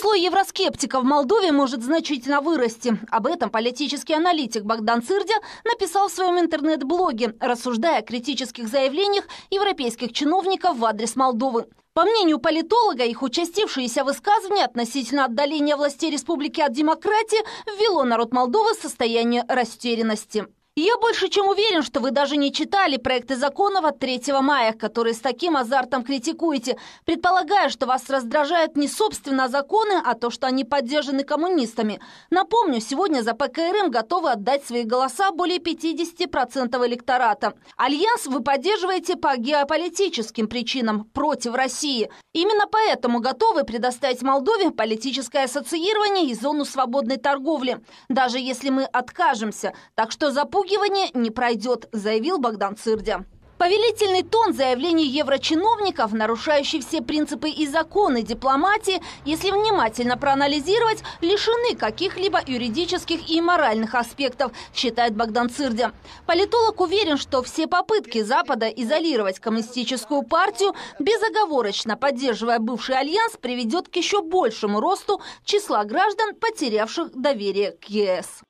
Число евроскептиков в Молдове может значительно вырасти. Об этом политический аналитик Богдан Цырдя написал в своем интернет-блоге, рассуждая о критических заявлениях европейских чиновников в адрес Молдовы. По мнению политолога, их участившиеся высказывания относительно отдаления властей республики от демократии ввело народ Молдовы в состояние растерянности. Я больше чем уверен, что вы даже не читали проекты законов от 3 мая, которые с таким азартом критикуете, предполагая, что вас раздражают не собственно законы, а то, что они поддержаны коммунистами. Напомню, сегодня за ПКРМ готовы отдать свои голоса более 50% электората. Альянс вы поддерживаете по геополитическим причинам против России. Именно поэтому готовы предоставить Молдове политическое ассоциирование и зону свободной торговли, даже если мы откажемся. Так что запугивайте передергивание не пройдет, заявил Богдан Цирдя. Повелительный тон заявлений еврочиновников, нарушающий все принципы и законы дипломатии, если внимательно проанализировать, лишены каких-либо юридических и моральных аспектов, считает Богдан Цирдя. Политолог уверен, что все попытки Запада изолировать коммунистическую партию, безоговорочно поддерживая бывший альянс, приведет к еще большему росту числа граждан, потерявших доверие к ЕС.